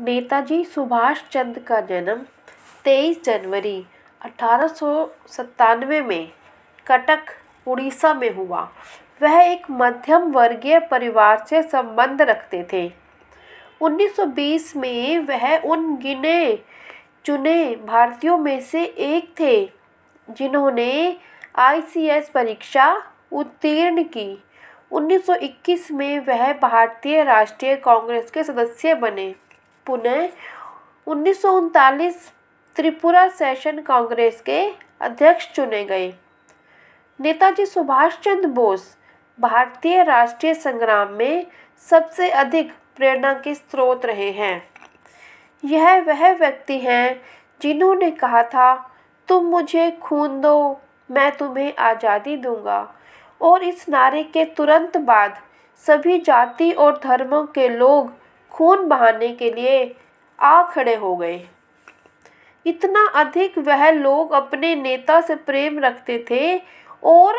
नेताजी सुभाष चंद्र का जन्म 23 जनवरी अठारह में कटक उड़ीसा में हुआ वह एक मध्यम वर्गीय परिवार से संबंध रखते थे 1920 में वह उन गिने चुने भारतीयों में से एक थे जिन्होंने आईसीएस परीक्षा उत्तीर्ण की 1921 में वह भारतीय राष्ट्रीय कांग्रेस के सदस्य बने पुनः उन्नीस त्रिपुरा सेशन कांग्रेस के अध्यक्ष चुने गए नेताजी सुभाष चंद्र बोस भारतीय राष्ट्रीय संग्राम में सबसे अधिक प्रेरणा के स्रोत रहे हैं यह वह व्यक्ति हैं जिन्होंने कहा था तुम मुझे खून दो मैं तुम्हें आज़ादी दूंगा और इस नारे के तुरंत बाद सभी जाति और धर्मों के लोग खून बहाने के लिए आ खड़े हो गए इतना अधिक वह लोग अपने नेता से प्रेम रखते थे और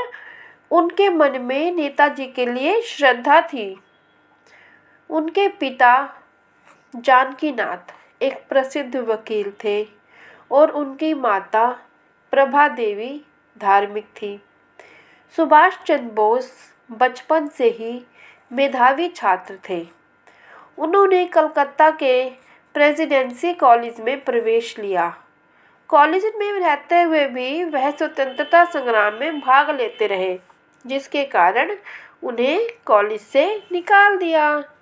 उनके मन में नेताजी के लिए श्रद्धा थी उनके पिता जानकीनाथ एक प्रसिद्ध वकील थे और उनकी माता प्रभा देवी धार्मिक थी सुभाष चंद्र बोस बचपन से ही मेधावी छात्र थे उन्होंने कलकत्ता के प्रेसिडेंसी कॉलेज में प्रवेश लिया कॉलेज में रहते हुए भी वह स्वतंत्रता संग्राम में भाग लेते रहे जिसके कारण उन्हें कॉलेज से निकाल दिया